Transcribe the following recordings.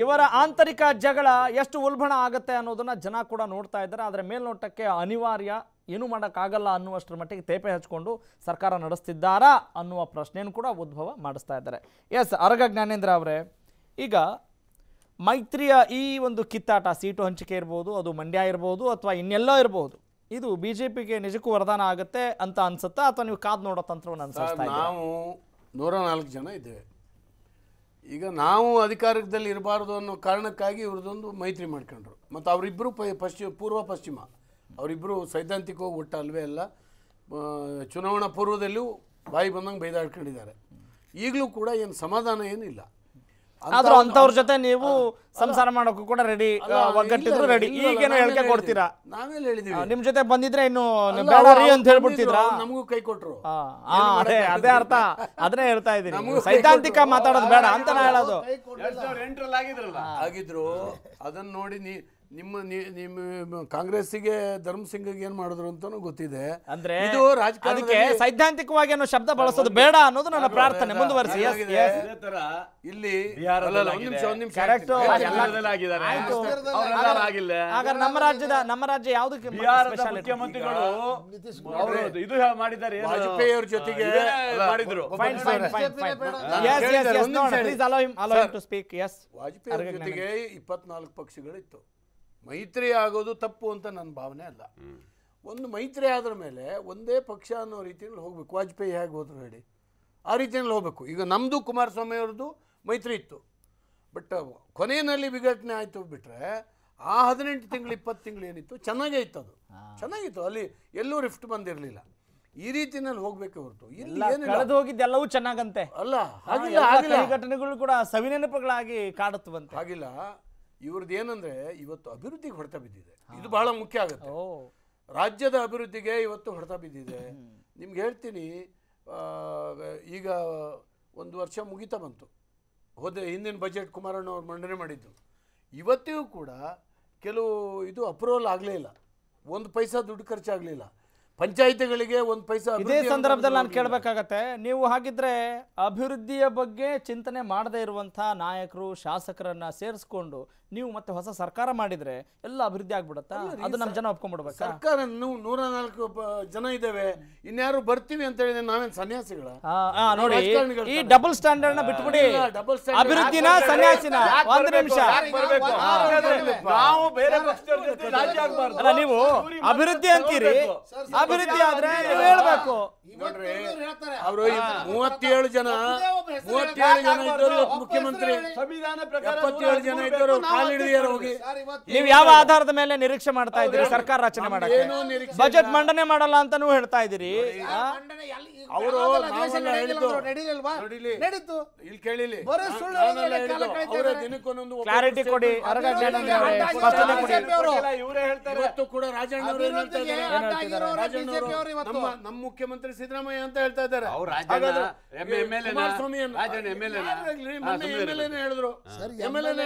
ಇವರ ಆಂತರಿಕ ಜಗಳ ಎಷ್ಟು ಉಲ್ಬಣ ಆಗುತ್ತೆ ಅನ್ನೋದನ್ನ ಜನ ಕೂಡ ನೋಡ್ತಾ ಇದ್ದಾರೆ ಆದರೆ ಮೇಲ್ನೋಟಕ್ಕೆ ಅನಿವಾರ್ಯ ಏನು ಮಾಡೋಕ್ಕಾಗಲ್ಲ ಅನ್ನುವಷ್ಟರ ಮಟ್ಟಿಗೆ ತೇಪೆ ಹಚ್ಕೊಂಡು ಸರ್ಕಾರ ನಡೆಸ್ತಿದ್ದಾರಾ ಅನ್ನುವ ಪ್ರಶ್ನೆಯನ್ನು ಕೂಡ ಉದ್ಭವ ಮಾಡಿಸ್ತಾ ಇದ್ದಾರೆ ಎಸ್ ಅರಗ ಜ್ಞಾನೇಂದ್ರ ಅವರೇ ಈಗ ಮೈತ್ರಿಯ ಈ ಒಂದು ಕಿತ್ತಾಟ ಸೀಟು ಹಂಚಿಕೆ ಇರ್ಬೋದು ಅದು ಮಂಡ್ಯ ಇರ್ಬೋದು ಅಥವಾ ಇನ್ನೆಲ್ಲೋ ಇರ್ಬೋದು ಇದು ಬಿ ಜೆ ಪಿಗೆ ನಿಜಕ್ಕೂ ವರದಾನ ಆಗುತ್ತೆ ಅಂತ ಅನ್ಸುತ್ತಾ ಅಥವಾ ನೀವು ಕಾದ್ ನೋಡೋ ತಂತ್ರವನ್ನು ಅನ್ಸುತ್ತೆ ನಾವು ನೂರ ನಾಲ್ಕು ಜನ ಇದ್ದೇವೆ ಈಗ ನಾವು ಅಧಿಕಾರದಲ್ಲಿ ಇರಬಾರ್ದು ಅನ್ನೋ ಕಾರಣಕ್ಕಾಗಿ ಇವ್ರದ್ದೊಂದು ಮೈತ್ರಿ ಮಾಡ್ಕೊಂಡ್ರು ಮತ್ತು ಅವರಿಬ್ಬರು ಪಶ್ಚಿಮ ಪೂರ್ವ ಪಶ್ಚಿಮ ಅವರಿಬ್ಬರು ಸೈದ್ಧಾಂತಿಕವಾಗಿ ಒಟ್ಟ ಅಲ್ವೇ ಅಲ್ಲ ಚುನಾವಣಾ ಪೂರ್ವದಲ್ಲಿಯೂ ಬಾಯಿ ಬಂದಂಗೆ ಬೈದಾಡ್ಕೊಂಡಿದ್ದಾರೆ ಈಗಲೂ ಕೂಡ ಏನು ಸಮಾಧಾನ ಏನಿಲ್ಲ ಆದ್ರೂ ಅಂತವ್ರ ಜೊತೆ ನೀವು ಸಂಸಾರ ಮಾಡೋಕು ಕೂಡ ರೆಡಿ ಒಗ್ಗಟ್ಟಿದ್ರು ರೆಡಿ ಈಗೇನೋ ಹೇಳಿಕೆ ಕೊಡ್ತೀರಾ ಹೇಳಿದೀವಿ ನಿಮ್ ಜೊತೆ ಬಂದಿದ್ರೆ ಇನ್ನು ಬೇಡ ಅಂತ ಹೇಳ್ಬಿಡ್ತಿದ್ರ ನಮಗೂ ಕೈ ಕೊಟ್ರು ಅದೇ ಅದೇ ಅರ್ಥ ಅದನ್ನೇ ಹೇಳ್ತಾ ಇದ್ದೀನಿ ಸೈದ್ಧಾಂತಿಕ ಮಾತಾಡೋದು ಬೇಡ ಅಂತ ನಾ ಹೇಳೋದು ಆಗಿದ್ರಲ್ಲ ಆಗಿದ್ರು ಅದನ್ನ ನೋಡಿ ನೀ ನಿಮ್ಮ ನಿಮ್ಮ ಕಾಂಗ್ರೆಸ್ಸಿಗೆ ಧರ್ಮಸಿಂಗ್ಗೆ ಏನ್ ಮಾಡಿದ್ರು ಅಂತಾನು ಗೊತ್ತಿದೆ ಅಂದ್ರೆ ಇದು ಅದಕ್ಕೆ ಸೈದ್ಧಾಂತಿಕವಾಗಿ ಅನ್ನೋ ಶಬ್ದ ಬಳಸೋದು ಬೇಡ ಅನ್ನೋದು ನನ್ನ ಪ್ರಾರ್ಥನೆ ಮುಂದುವರಿಸಿ ಇಲ್ಲಿ ನಮ್ಮ ರಾಜ್ಯದ ನಮ್ಮ ರಾಜ್ಯ ಯಾವ್ದಕ್ಕೆ ಮುಖ್ಯಮಂತ್ರಿಗಳು ಇದು ಮಾಡಿದ್ದಾರೆ ವಾಜಪೇಯಿ ಅವ್ರ ಜೊತೆಗೆ ಮಾಡಿದ್ರು ವಾಜಪೇಯಿ ಜೊತೆಗೆ ಇಪ್ಪತ್ನಾಲ್ಕು ಪಕ್ಷಗಳಿತ್ತು ಮೈತ್ರಿ ಆಗೋದು ತಪ್ಪು ಅಂತ ನನ್ನ ಭಾವನೆ ಅಲ್ಲ ಒಂದು ಮೈತ್ರಿ ಆದ್ರ ಮೇಲೆ ಒಂದೇ ಪಕ್ಷ ಅನ್ನೋ ರೀತಿಯಲ್ಲಿ ಹೋಗ್ಬೇಕು ವಾಜಪೇಯಿ ಹೇಗೆ ಹೋದ್ರು ಹೇಳಿ ಆ ರೀತಿಯಲ್ಲಿ ಹೋಗಬೇಕು ಈಗ ನಮ್ಮದು ಕುಮಾರಸ್ವಾಮಿ ಅವ್ರದ್ದು ಮೈತ್ರಿ ಇತ್ತು ಬಟ್ ಕೊನೆಯಲ್ಲಿ ವಿಘಟನೆ ಆಯಿತು ಬಿಟ್ಟರೆ ಆ ಹದಿನೆಂಟು ತಿಂಗಳು ಇಪ್ಪತ್ತು ತಿಂಗಳು ಏನಿತ್ತು ಚೆನ್ನಾಗೇ ಇತ್ತು ಅದು ಚೆನ್ನಾಗಿತ್ತು ಅಲ್ಲಿ ಎಲ್ಲೂ ರಿಫ್ಟ್ ಬಂದಿರಲಿಲ್ಲ ಈ ರೀತಿನಲ್ಲಿ ಹೋಗ್ಬೇಕು ಹೊರತು ಇಲ್ಲಿ ಹೋಗಿದ್ದೆಲ್ಲವೂ ಚೆನ್ನಾಗಂತೆ ಅಲ್ಲ ಹಾಗಿಲ್ಲ ಘಟನೆಗಳು ಕೂಡ ಸವಿನೆನಪುಗಳಾಗಿ ಕಾಡುತ್ತವಂತೆ ಹಾಗಿಲ್ಲ ಇವ್ರದ್ದು ಏನಂದ್ರೆ ಇವತ್ತು ಅಭಿವೃದ್ಧಿಗೆ ಹೊಡೆತ ಬಿದ್ದಿದೆ ಇದು ಬಹಳ ಮುಖ್ಯ ಆಗುತ್ತೆ ರಾಜ್ಯದ ಅಭಿವೃದ್ಧಿಗೆ ಇವತ್ತು ಹೊಡೆತ ಬಿದ್ದಿದೆ ನಿಮ್ಗೆ ಹೇಳ್ತೀನಿ ಈಗ ಒಂದು ವರ್ಷ ಮುಗಿತಾ ಬಂತು ಹೋದ ಹಿಂದಿನ ಬಜೆಟ್ ಕುಮಾರಣ್ಣ ಅವ್ರು ಮಂಡನೆ ಮಾಡಿದ್ದು ಇವತ್ತಿಗೂ ಕೂಡ ಕೆಲವು ಇದು ಅಪ್ರೂವಲ್ ಆಗಲೇ ಇಲ್ಲ ಒಂದು ಪೈಸಾ ದುಡ್ಡು ಖರ್ಚಾಗಲಿಲ್ಲ ಪಂಚಾಯಿತಿಗಳಿಗೆ ಒಂದು ಪೈಸಾ ಇದೇ ಸಂದರ್ಭದಲ್ಲಿ ನಾನು ಕೇಳಬೇಕಾಗತ್ತೆ ನೀವು ಹಾಗಿದ್ರೆ ಅಭಿವೃದ್ಧಿಯ ಬಗ್ಗೆ ಚಿಂತನೆ ಮಾಡದೇ ಇರುವಂತಹ ನಾಯಕರು ಶಾಸಕರನ್ನ ಸೇರಿಸ್ಕೊಂಡು ನೀವು ಮತ್ತೆ ಹೊಸ ಸರ್ಕಾರ ಮಾಡಿದ್ರೆ ಎಲ್ಲ ಅಭಿವೃದ್ಧಿ ಆಗ್ಬಿಡುತ್ತಾ ಅದು ನಮ್ಮ ಜನ ಒಪ್ಕೊಂಡ್ಬಿಡ್ಬೇಕು ಸರ್ಕಾರ ನೂರ ನಾಲ್ಕು ಜನ ಇದ್ದೇವೆ ಇನ್ಯಾರು ಬರ್ತೀವಿ ಅಂತ ಹೇಳಿದ್ರೆ ನಾವೇನು ಸನ್ಯಾಸಿಗಳ ನೋಡಿ ಈ ಡಬಲ್ ಸ್ಟ್ಯಾಂಡರ್ಡ್ ನ ಬಿಟ್ಬಿಡಿ ಡಬಲ್ ಅಭಿವೃದ್ಧಿನ ಸನ್ಯಾಸಿನ ನಿಮಿಷ ನಾವು ಬೇರೆ ಅಲ್ಲ ನೀವು ಅಭಿವೃದ್ಧಿ ಅಂತೀರಿ ಅಭಿವೃದ್ಧಿ ಆದ್ರೆ ನೀವು ಹೇಳ್ಬೇಕು ಅವರು ಮೂವತ್ತೇಳು ಜನ ಮೂವತ್ತೇಳು ಜನ ಇದ್ದರು ಮುಖ್ಯಮಂತ್ರಿ ಸಂವಿಧಾನ ಪ್ರಕಾರ ಜನ ಇದ್ದರು ಹೋಗಿ ನೀವು ಯಾವ ಆಧಾರದ ಮೇಲೆ ನಿರೀಕ್ಷೆ ಮಾಡ್ತಾ ಇದ್ದೀರಿ ಸರ್ಕಾರ ರಚನೆ ಮಾಡಕ್ಕೆ ಬಜೆಟ್ ಮಂಡನೆ ಮಾಡಲ್ಲ ಅಂತಾನೂ ಹೇಳ್ತಾ ಇದ್ದೀರಿ ಅವರು ಕ್ಲಾರಿಟಿ ಕೊಡಿ ನಮ್ಮ ಮುಖ್ಯಮಂತ್ರಿ ಸಿದ್ದರಾಮಯ್ಯ ಅಂತ ಹೇಳ್ತಾ ಇದ್ದಾರೆ ಹೇಳಿದ್ರು